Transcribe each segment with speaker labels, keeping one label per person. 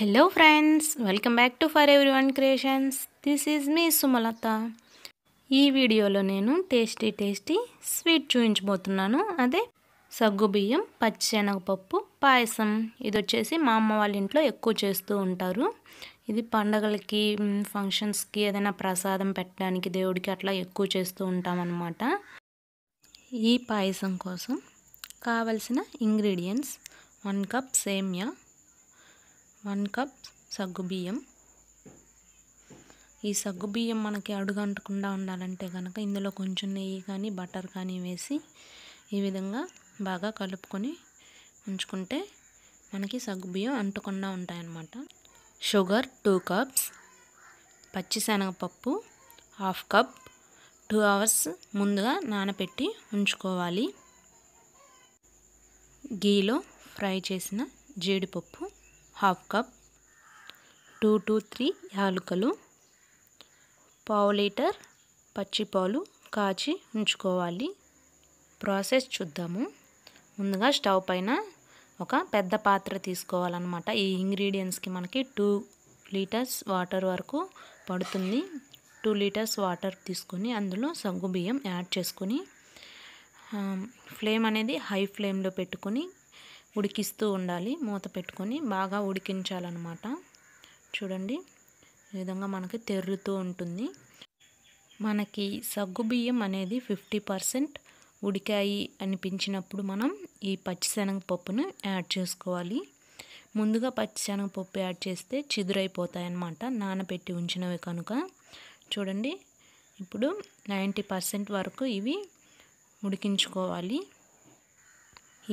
Speaker 1: hello friends welcome back to for every one creations this is మీ సుమలత ఈ వీడియోలో నేను టేస్టీ టేస్టీ స్వీట్ చూపించబోతున్నాను అదే సగ్గుబియ్యం పచ్చిశనగపప్పు పాయసం ఇది వచ్చేసి మా అమ్మ వాళ్ళ ఇంట్లో ఎక్కువ చేస్తూ ఉంటారు ఇది పండగలకి ఫంక్షన్స్కి ఏదైనా ప్రసాదం పెట్టడానికి దేవుడికి అట్లా ఎక్కువ చేస్తూ ఉంటామన్నమాట ఈ పాయసం కోసం కావలసిన ఇంగ్రీడియంట్స్ వన్ కప్ సేమియా వన్ కప్ సగ్గుబియ్యం ఈ సగ్గుబియ్యం మనకి అడుగంటకుండా ఉండాలంటే కనుక ఇందులో కొంచెం నెయ్యి కానీ బటర్ కానీ వేసి ఈ విధంగా బాగా కలుపుకొని ఉంచుకుంటే మనకి సగ్గుబియ్యం అంటకుండా ఉంటాయన్నమాట షుగర్ టూ కప్స్ పచ్చిశనగపప్పు హాఫ్ కప్ టూ అవర్స్ ముందుగా నానబెట్టి ఉంచుకోవాలి గీలో ఫ్రై చేసిన జీడిపప్పు half cup two two three యాలకులు పావు లీటర్ పచ్చిపాలు కాచి ఉంచుకోవాలి ప్రాసెస్ చూద్దాము ముందుగా స్టవ్ పైన ఒక పెద్ద పాత్ర తీసుకోవాలన్నమాట ఈ ఇంగ్రీడియంట్స్కి మనకి టూ లీటర్స్ వాటర్ వరకు పడుతుంది టూ లీటర్స్ వాటర్ తీసుకొని అందులో సగ్గు బియ్యం యాడ్ చేసుకొని ఫ్లేమ్ అనేది హై ఫ్లేమ్లో పెట్టుకొని ఉడికిస్తూ ఉండాలి మూత పెట్టుకొని బాగా ఉడికించాలన్నమాట చూడండి ఈ విధంగా మనకి తెర్రుతూ ఉంటుంది మనకి సగ్గుబియ్యం అనేది ఫిఫ్టీ పర్సెంట్ ఉడికాయి అనిపించినప్పుడు మనం ఈ పచ్చిశనగపప్పును యాడ్ చేసుకోవాలి ముందుగా పచ్చిశనగపప్పు యాడ్ చేస్తే చిదురైపోతాయన్నమాట నానబెట్టి ఉంచినవి కనుక చూడండి ఇప్పుడు నైంటీ పర్సెంట్ వరకు ఇవి ఉడికించుకోవాలి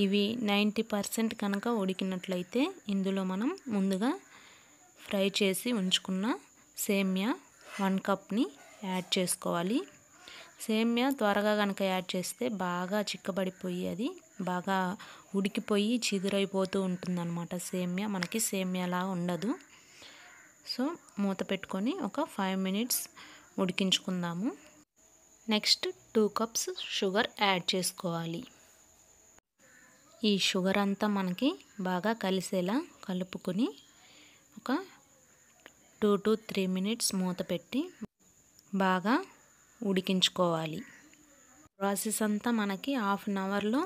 Speaker 1: ఇవి నైంటీ పర్సెంట్ కనుక ఉడికినట్లయితే ఇందులో మనం ముందుగా ఫ్రై చేసి ఉంచుకున్న సేమ్యా వన్ కప్ని యాడ్ చేసుకోవాలి సేమ్యా త్వరగా కనుక యాడ్ చేస్తే బాగా చిక్కబడిపోయి అది బాగా ఉడికిపోయి చిదురైపోతూ ఉంటుందన్నమాట సేమ్యా మనకి సేమ్యాలా ఉండదు సో మూత పెట్టుకొని ఒక ఫైవ్ మినిట్స్ ఉడికించుకుందాము next two cups sugar add చేసుకోవాలి ఈ షుగర్ అంతా మనకి బాగా కలిసేలా కలుపుకుని ఒక టూ టు త్రీ మినిట్స్ మూత పెట్టి బాగా ఉడికించుకోవాలి ప్రాసెస్ అంతా మనకి హాఫ్ అన్ అవర్లో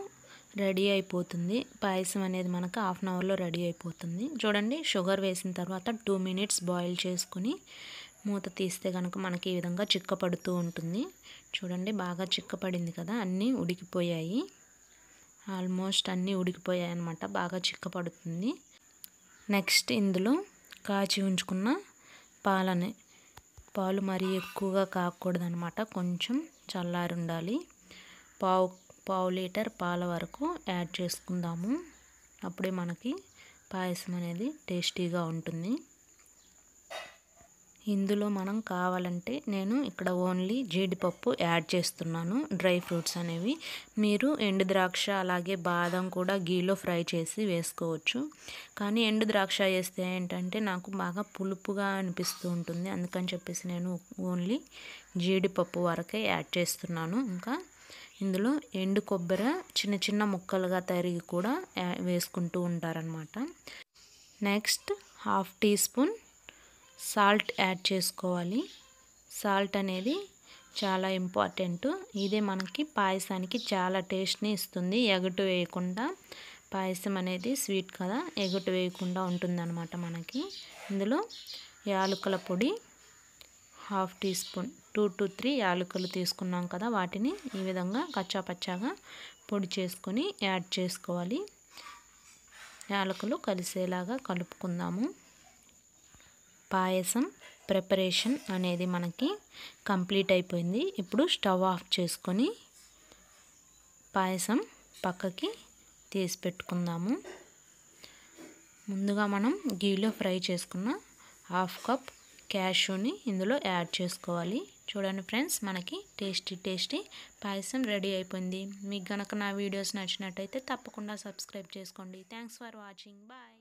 Speaker 1: రెడీ అయిపోతుంది పాయసం అనేది మనకు హాఫ్ అన్ అవర్లో రెడీ అయిపోతుంది చూడండి షుగర్ వేసిన తర్వాత టూ మినిట్స్ బాయిల్ చేసుకుని మూత తీస్తే కనుక మనకి ఈ విధంగా చిక్కపడుతూ ఉంటుంది చూడండి బాగా చిక్కపడింది కదా అన్నీ ఉడికిపోయాయి ఆల్మోస్ట్ అన్నీ ఉడికిపోయాయి అనమాట బాగా చిక్కపడుతుంది నెక్స్ట్ ఇందులో కాచి ఉంచుకున్న పాలని పాలు మరీ ఎక్కువగా కాకూడదనమాట కొంచెం చల్లారి ఉండాలి పావు పావు లీటర్ పాల వరకు యాడ్ చేసుకుందాము అప్పుడే మనకి పాయసం అనేది టేస్టీగా ఉంటుంది ఇందులో మనం కావాలంటే నేను ఇక్కడ ఓన్లీ జీడిపప్పు యాడ్ చేస్తున్నాను డ్రై ఫ్రూట్స్ అనేవి మీరు ఎండు ద్రాక్ష అలాగే బాదం కూడా గీలో ఫ్రై చేసి వేసుకోవచ్చు కానీ ఎండు ద్రాక్ష వేస్తే ఏంటంటే నాకు బాగా పులుపుగా అనిపిస్తూ ఉంటుంది అందుకని చెప్పేసి నేను ఓన్లీ జీడిపప్పు వరకే యాడ్ చేస్తున్నాను ఇంకా ఇందులో ఎండు కొబ్బరి చిన్న చిన్న ముక్కలుగా తరిగి కూడా వేసుకుంటూ ఉంటారనమాట next half teaspoon salt add చేసుకోవాలి సాల్ట్ అనేది చాలా ఇంపార్టెంట్ ఇదే మనకి పాయసానికి చాలా టేస్ట్ని ఇస్తుంది ఎగటు వేయకుండా పాయసం అనేది స్వీట్ కదా ఎగటు వేయకుండా ఉంటుందన్నమాట మనకి ఇందులో యాలకుల పొడి half teaspoon two to three యాలకులు తీసుకున్నాం కదా వాటిని ఈ విధంగా కచ్చాపచ్చాగా పొడి చేసుకొని యాడ్ చేసుకోవాలి యాలకులు కలిసేలాగా కలుపుకుందాము పాయసం ప్రిపరేషన్ అనేది మనకి కంప్లీట్ అయిపోయింది ఇప్పుడు స్టవ్ ఆఫ్ చేసుకొని పాయసం పక్కకి తీసి పెట్టుకుందాము ముందుగా మనం గీలో ఫ్రై చేసుకున్న హాఫ్ కప్ క్యాషూని ఇందులో యాడ్ చేసుకోవాలి చూడండి ఫ్రెండ్స్ మనకి టేస్టీ టేస్టీ పాయసం రెడీ అయిపోయింది మీకు గనక నా వీడియోస్ నచ్చినట్టయితే తప్పకుండా సబ్స్క్రైబ్ చేసుకోండి థ్యాంక్స్ ఫర్ వాచింగ్ బాయ్